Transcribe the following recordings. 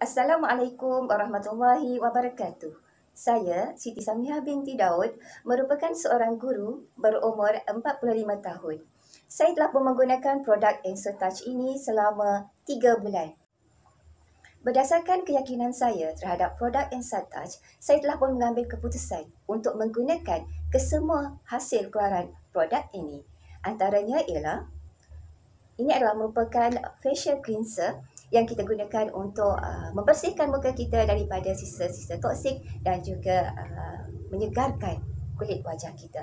Assalamualaikum warahmatullahi wabarakatuh. Saya, Siti Samiha binti Daud, merupakan seorang guru berumur 45 tahun. Saya telah pun menggunakan produk Answer Touch ini selama 3 bulan. Berdasarkan keyakinan saya terhadap produk Answer Touch, saya telah pun mengambil keputusan untuk menggunakan kesemua hasil keluaran produk ini. Antaranya ialah, ini adalah merupakan facial cleanser yang kita gunakan untuk uh, membersihkan muka kita daripada sisa-sisa toksik dan juga uh, menyegarkan kulit wajah kita.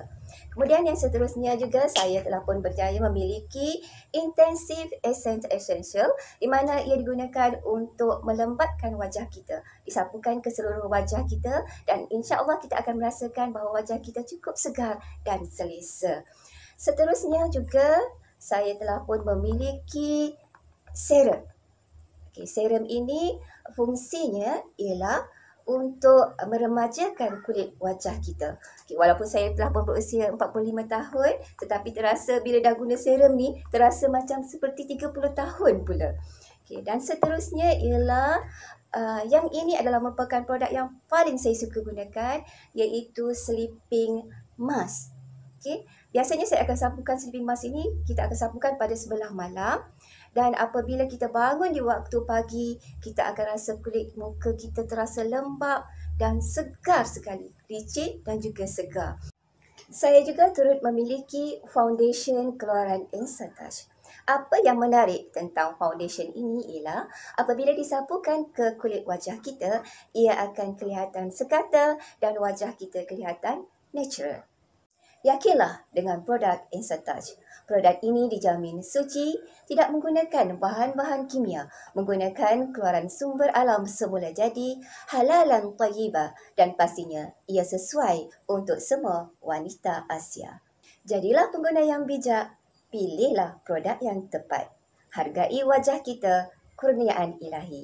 Kemudian yang seterusnya juga saya telah pun berjaya memiliki intensive essence essential di mana ia digunakan untuk melembabkan wajah kita, disapukan ke seluruh wajah kita dan insya-Allah kita akan merasakan bahawa wajah kita cukup segar dan selesa. Seterusnya juga saya telah pun memiliki serum Okay, serum ini fungsinya ialah untuk meremajakan kulit wajah kita. Okay, walaupun saya telah berusia 45 tahun tetapi terasa bila dah guna serum ni terasa macam seperti 30 tahun pula. Okay, dan seterusnya ialah uh, yang ini adalah merupakan produk yang paling saya suka gunakan iaitu sleeping mask. Okey, biasanya saya akan sapukan sleeping mas ini kita akan sapukan pada sebelah malam dan apabila kita bangun di waktu pagi, kita akan rasa kulit muka kita terasa lembap dan segar sekali, licin dan juga segar. Saya juga turut memiliki foundation keluaran Instatouch. Apa yang menarik tentang foundation ini ialah apabila disapukan ke kulit wajah kita, ia akan kelihatan sekata dan wajah kita kelihatan natural. Yakinlah dengan produk InstaTouch. Produk ini dijamin suci, tidak menggunakan bahan-bahan kimia, menggunakan keluaran sumber alam semula jadi, halalan tayyibah dan pastinya ia sesuai untuk semua wanita Asia. Jadilah pengguna yang bijak, pilihlah produk yang tepat. Hargai wajah kita, kurniaan ilahi.